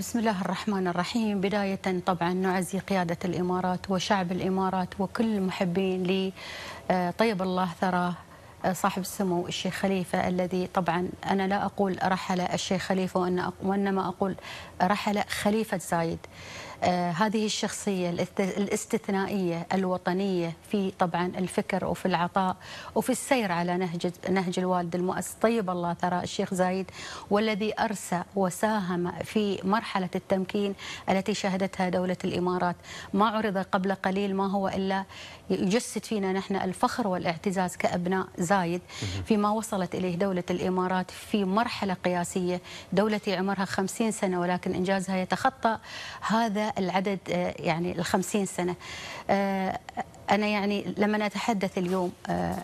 بسم الله الرحمن الرحيم بداية طبعا نعزي قيادة الإمارات وشعب الإمارات وكل محبين لطيب آه، الله ثراه صاحب السمو الشيخ خليفة الذي طبعا أنا لا أقول رحل الشيخ خليفة وإنما أقول رحل خليفة زايد آه، هذه الشخصية الاستثنائية الوطنية في طبعا الفكر وفي العطاء وفي السير على نهج نهج الوالد المؤسس طيب الله ثراء الشيخ زايد والذي أرسى وساهم في مرحلة التمكين التي شهدتها دولة الإمارات ما عرض قبل قليل ما هو إلا يجسد فينا نحن الفخر والاعتزاز كأبناء زايد فيما وصلت إليه دولة الإمارات في مرحلة قياسية دولتي عمرها 50 سنة ولكن إنجازها يتخطى هذا العدد آه، يعني ال 50 سنة آه، أنا يعني لما نتحدث اليوم آه،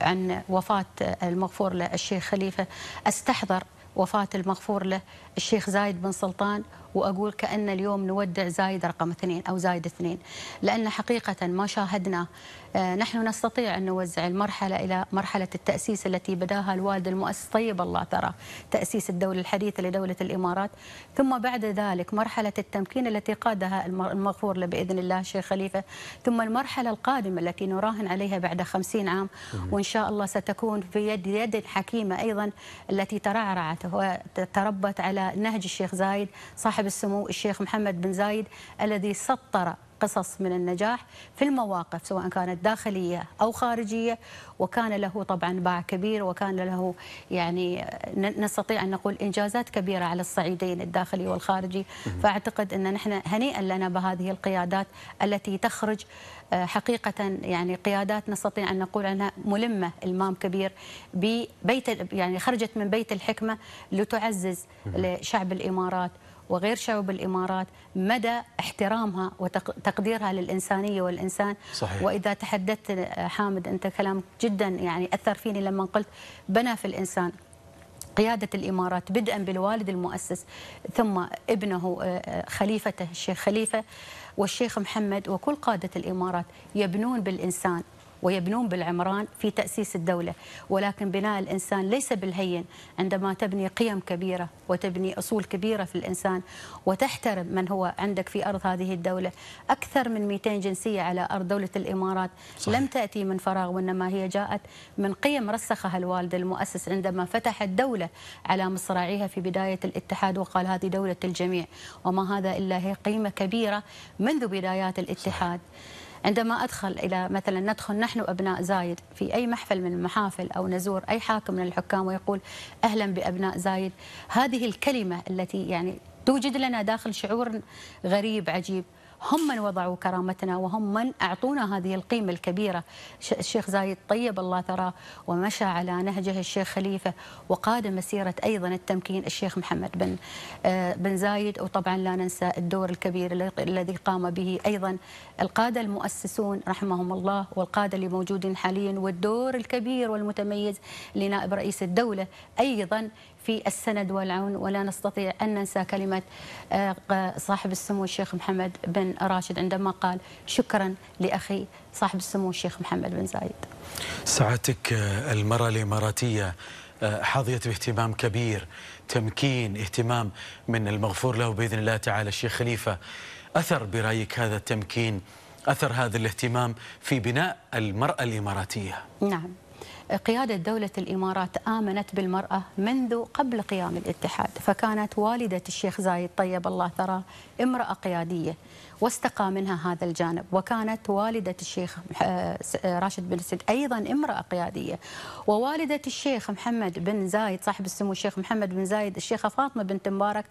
عن وفاة المغفور له الشيخ خليفة أستحضر وفاة المغفور له الشيخ زايد بن سلطان واقول كان اليوم نودع زايد رقم اثنين او زايد اثنين لان حقيقه ما شاهدنا آه، نحن نستطيع ان نوزع المرحله الى مرحله التاسيس التي بداها الوالد المؤسس طيب الله ترى تاسيس الدوله الحديثه لدوله الامارات ثم بعد ذلك مرحله التمكين التي قادها المغفور له باذن الله الشيخ خليفه ثم المرحله القادمه التي نراهن عليها بعد خمسين عام وان شاء الله ستكون في يد يد حكيمه ايضا التي ترعرعت وتربت على نهج الشيخ زايد صاحب صاحب السمو الشيخ محمد بن زايد الذي سطر قصص من النجاح في المواقف سواء كانت داخلية أو خارجية وكان له طبعا باع كبير وكان له يعني نستطيع أن نقول إنجازات كبيرة على الصعيدين الداخلي والخارجي فأعتقد أن نحن هنيئا لنا بهذه القيادات التي تخرج آه، حقيقة يعني قيادات نستطيع أن نقول عنها ملمة المام كبير ببيت يعني خرجت من بيت الحكمة لتعزز لشعب الإمارات وغير شعوب الإمارات مدى احترامها وتقديرها للإنسانية والإنسان صحيح. وإذا تحدثت حامد أنت كلامك جدا يعني أثر فيني لما قلت بنى في الإنسان قيادة الإمارات بدءا بالوالد المؤسس ثم ابنه خليفته الشيخ خليفة والشيخ محمد وكل قادة الإمارات يبنون بالإنسان ويبنون بالعمران في تأسيس الدولة ولكن بناء الإنسان ليس بالهين عندما تبني قيم كبيرة وتبني أصول كبيرة في الإنسان وتحترم من هو عندك في أرض هذه الدولة أكثر من 200 جنسية على أرض دولة الإمارات صحيح. لم تأتي من فراغ وإنما هي جاءت من قيم رسخها الوالد المؤسس عندما فتح الدولة على مصراعيها في بداية الاتحاد وقال هذه دولة الجميع وما هذا إلا هي قيمة كبيرة منذ بدايات الاتحاد صحيح. عندما أدخل إلى مثلا ندخل نحن وأبناء زايد في أي محفل من المحافل أو نزور أي حاكم من الحكام ويقول أهلا بأبناء زايد هذه الكلمة التي يعني توجد لنا داخل شعور غريب عجيب هم من وضعوا كرامتنا وهم من أعطونا هذه القيمة الكبيرة الشيخ زايد طيب الله ثراه ومشى على نهجه الشيخ خليفة وقاد مسيرة أيضا التمكين الشيخ محمد بن آه، بن زايد وطبعا لا ننسى الدور الكبير الذي قام به أيضا القادة المؤسسون رحمهم الله والقادة اللي موجودين حاليا والدور الكبير والمتميز لنائب رئيس الدولة أيضا في السند والعون ولا نستطيع أن ننسى كلمة آه، صاحب السمو الشيخ محمد بن راشد عندما قال شكرا لأخي صاحب السمو الشيخ محمد بن زايد سعادتك آه، المرأة الإماراتية آه، حظيت باهتمام كبير تمكين اهتمام من المغفور له بإذن الله تعالى الشيخ خليفة أثر برأيك هذا التمكين أثر هذا الاهتمام في بناء المرأة الإماراتية نعم قيادة دولة الإمارات آمنت بالمرأة منذ قبل قيام الاتحاد فكانت والدة الشيخ زايد طيب الله ثراه امرأة قيادية واستقى منها هذا الجانب وكانت والدة الشيخ آه، راشد بن سد أيضا امرأة قيادية ووالدة الشيخ محمد بن زايد صاحب السمو الشيخ محمد بن زايد الشيخة فاطمة بنت مبارك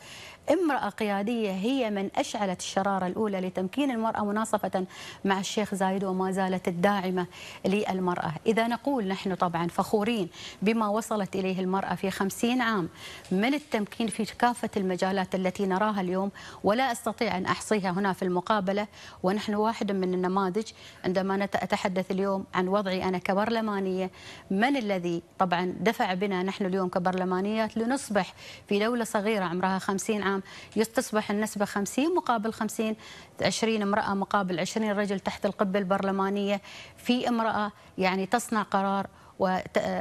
امرأة قيادية هي من أشعلت الشرارة الأولى لتمكين المرأة مناصفة مع الشيخ زايد وما زالت الداعمة للمرأة إذا نقول نحن طبعا فخورين بما وصلت إليه المرأة في خمسين عام من التمكين في كافة المجالات التي نراها اليوم ولا أستطيع أن أحصيها هنا في المقابلة ونحن واحد من النماذج عندما أتحدث اليوم عن وضعي أنا كبرلمانية من الذي طبعا دفع بنا نحن اليوم كبرلمانيات لنصبح في دولة صغيرة عمرها 50 عام تصبح النسبة 50 مقابل 50 20 امرأة مقابل 20 رجل تحت القبة البرلمانية في امرأة يعني تصنع قرار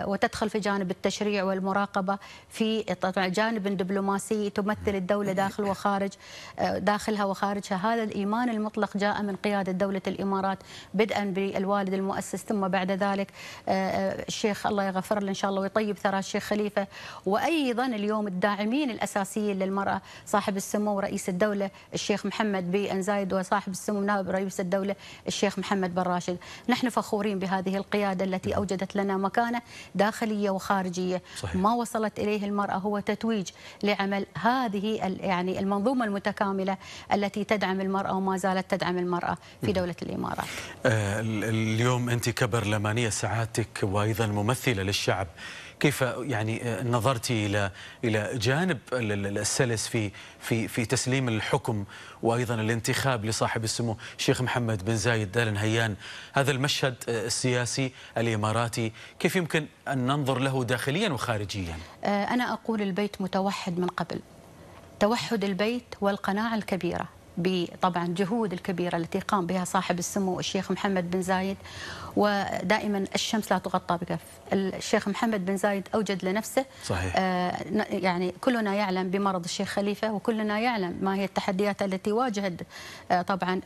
وتدخل في جانب التشريع والمراقبة في جانب دبلوماسي تمثل الدولة داخل وخارج آه، داخلها وخارجها هذا الإيمان المطلق جاء من قيادة دولة الإمارات بدءا بالوالد المؤسس ثم بعد ذلك آه، آه، الشيخ الله يغفر له إن شاء الله ويطيب ثرى الشيخ خليفة وأيضا اليوم الداعمين الأساسيين للمرأة صاحب السمو رئيس الدولة الشيخ محمد بن زايد وصاحب السمو نائب رئيس الدولة الشيخ محمد بن راشد نحن فخورين بهذه القيادة التي أوجدت لنا مكانه داخليه وخارجيه صحيح. ما وصلت اليه المراه هو تتويج لعمل هذه يعني المنظومه المتكامله التي تدعم المراه وما زالت تدعم المراه في دوله الامارات آه، اليوم انت كبرلمانيه سعادتك وايضا ممثله للشعب كيف يعني آه، نظرتي إلى إلى جانب السلس في في في تسليم الحكم وأيضا الانتخاب لصاحب السمو الشيخ محمد بن زايد آل نهيان هذا المشهد آه، السياسي الإماراتي كيف يمكن أن ننظر له داخليا وخارجيا آه، أنا أقول البيت متوحد من قبل توحد البيت والقناعة الكبيرة بطبعا جهود الكبيرة التي قام بها صاحب السمو الشيخ محمد بن زايد ودائما الشمس لا تغطى بكف الشيخ محمد بن زايد أوجد لنفسه صحيح. آه يعني كلنا يعلم بمرض الشيخ خليفة وكلنا يعلم ما هي التحديات التي واجهت آه طبعا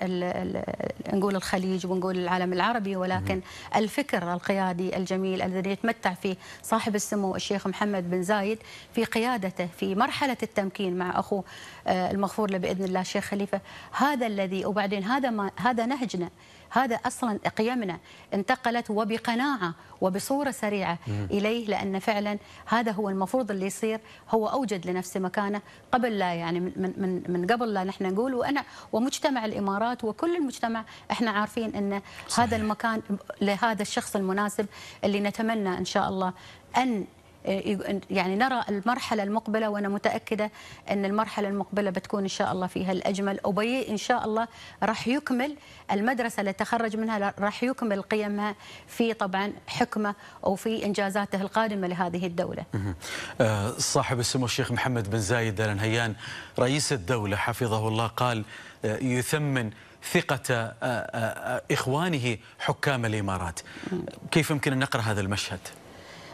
نقول الخليج ونقول العالم العربي ولكن مم. الفكر القيادي الجميل الذي يتمتع فيه صاحب السمو الشيخ محمد بن زايد في قيادته في مرحلة التمكين مع أخوه آه المغفور له بإذن الله الشيخ خليفة الثقافه هذا الذي وبعدين هذا ما هذا نهجنا هذا اصلا قيمنا انتقلت وبقناعه وبصوره سريعه اليه لان فعلا هذا هو المفروض اللي يصير هو اوجد لنفسه مكانه قبل لا يعني من من من قبل لا نحن نقول وانا ومجتمع الامارات وكل المجتمع احنا عارفين ان صحيح. هذا المكان لهذا الشخص المناسب اللي نتمنى ان شاء الله ان إيه، إيه، يعني نرى المرحلة المقبلة وأنا متأكدة أن المرحلة المقبلة بتكون إن شاء الله فيها الأجمل أبي إن شاء الله راح يكمل المدرسة اللي تخرج منها راح يكمل قيمها في طبعا حكمة أو في إنجازاته القادمة لهذه الدولة آه، صاحب السمو الشيخ محمد بن زايد آل نهيان رئيس الدولة حفظه الله قال آه، يثمن ثقة آه، إخوانه حكام الإمارات كيف يمكن أن نقرأ هذا المشهد؟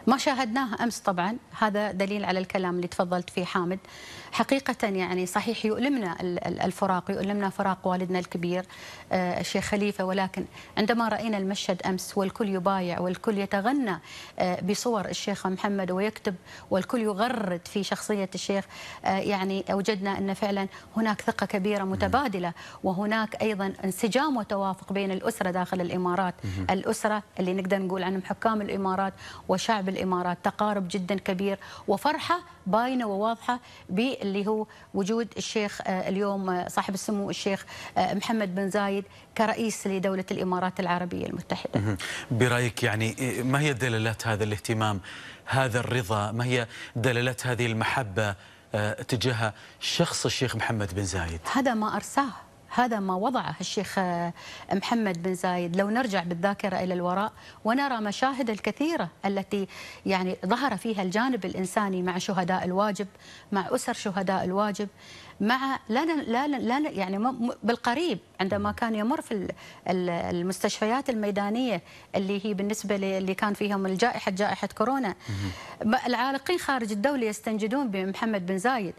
ما شاهدناه امس طبعا هذا دليل على الكلام اللي تفضلت فيه حامد حقيقه يعني صحيح يؤلمنا الفراق يؤلمنا فراق والدنا الكبير آه، الشيخ خليفه ولكن عندما راينا المشهد امس والكل يبايع والكل يتغنى آه، بصور الشيخ محمد ويكتب والكل يغرد في شخصيه الشيخ آه، يعني اوجدنا ان فعلا هناك ثقه كبيره متبادله وهناك ايضا انسجام وتوافق بين الاسره داخل الامارات الاسره اللي نقدر نقول عنهم حكام الامارات وشعب الامارات تقارب جدا كبير وفرحه باينه وواضحه باللي هو وجود الشيخ آه، اليوم آه، صاحب السمو الشيخ آه، محمد بن زايد كرئيس لدوله الامارات العربيه المتحده. برايك يعني إيه، ما هي دلالات هذا الاهتمام؟ هذا الرضا؟ ما هي دلالات هذه المحبه تجاه شخص الشيخ محمد بن زايد؟ هذا ما ارساه هذا ما وضعه الشيخ آه، محمد بن زايد لو نرجع بالذاكرة إلى الوراء ونرى مشاهد الكثيرة التي يعني ظهر فيها الجانب الإنساني مع شهداء الواجب مع أسر شهداء الواجب مع لا لا لا يعني بالقريب عندما كان يمر في المستشفيات الميدانيه اللي هي بالنسبه اللي كان فيهم الجائحه جائحه كورونا العالقين خارج الدوله يستنجدون بمحمد بن زايد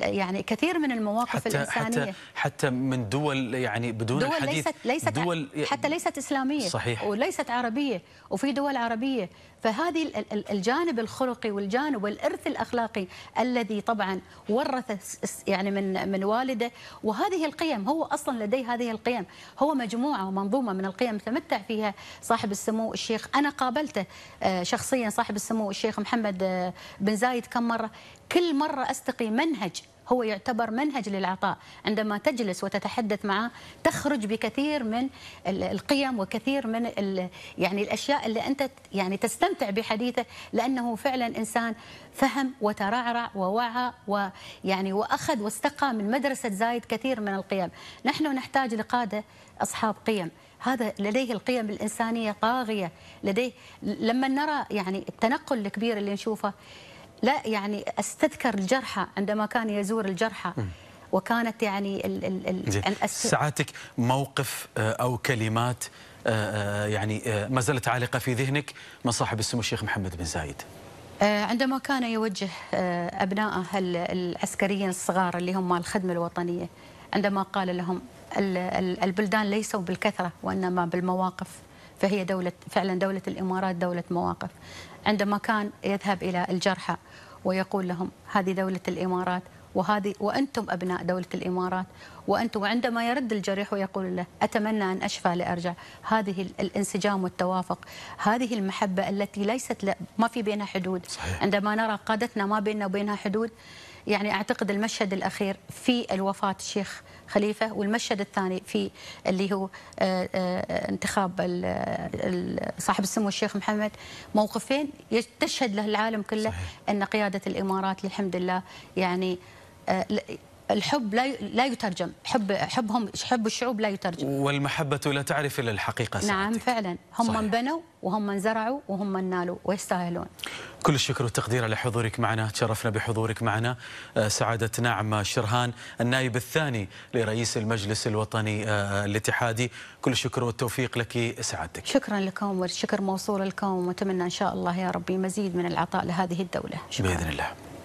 يعني كثير من المواقف حتى الانسانيه حتى حتى من دول يعني بدون دول الحديث ليست ليست دول حتى ليست اسلاميه صحيح وليست عربيه وفي دول عربيه فهذه الجانب الخلقي والجانب والارث الاخلاقي الذي طبعا ورث يعني من من والده وهذه القيم هو اصلا لديه هذه القيم هو مجموعه ومنظومه من القيم تمتع فيها صاحب السمو الشيخ انا قابلته آه، شخصيا صاحب السمو الشيخ محمد آه، بن زايد كم مره كل مره استقي منهج هو يعتبر منهج للعطاء عندما تجلس وتتحدث معه تخرج بكثير من القيم وكثير من يعني الأشياء اللي أنت يعني تستمتع بحديثه لأنه فعلا إنسان فهم وترعرع ووعى ويعني وأخذ واستقى من مدرسة زايد كثير من القيم نحن نحتاج لقادة أصحاب قيم هذا لديه القيم الإنسانية طاغية لديه لما نرى يعني التنقل الكبير اللي نشوفه لا يعني استذكر الجرحى عندما كان يزور الجرحى وكانت يعني ال ال ال ال ساعاتك موقف آه، او كلمات آه، آه، يعني ما زالت عالقه في ذهنك من صاحب السمو الشيخ محمد بن زايد عندما كان يوجه ابنائه العسكريين الصغار اللي هم الخدمه الوطنيه عندما قال لهم البلدان ليسوا بالكثره وانما بالمواقف فهي دولة فعلا دولة الإمارات دولة مواقف عندما كان يذهب إلى الجرحى ويقول لهم هذه دولة الإمارات وهذه وأنتم أبناء دولة الإمارات وأنتم وعندما يرد الجريح ويقول له أتمنى أن أشفى لأرجع هذه الانسجام والتوافق هذه المحبة التي ليست ما في بينها حدود صحيح. عندما نرى قادتنا ما بيننا وبينها حدود يعني اعتقد المشهد الاخير في الوفاه الشيخ خليفه والمشهد الثاني في اللي هو آه، آه، انتخاب صاحب السمو الشيخ محمد موقفين تشهد له العالم كله صحيح. ان قياده الامارات الحمد لله يعني آه، الحب لا لا يترجم حب حبهم حب الشعوب لا يترجم والمحبة لا تعرف إلا الحقيقة سعادتك. نعم فعلا هم من بنوا وهم من زرعوا وهم من نالوا ويستاهلون كل الشكر والتقدير على حضورك معنا تشرفنا بحضورك معنا آه، سعادة نعم شرهان النائب الثاني لرئيس المجلس الوطني آه، الاتحادي كل الشكر والتوفيق لك سعادتك شكرا لكم والشكر موصول لكم واتمنى إن شاء الله يا ربي مزيد من العطاء لهذه الدولة شكرا. بإذن الله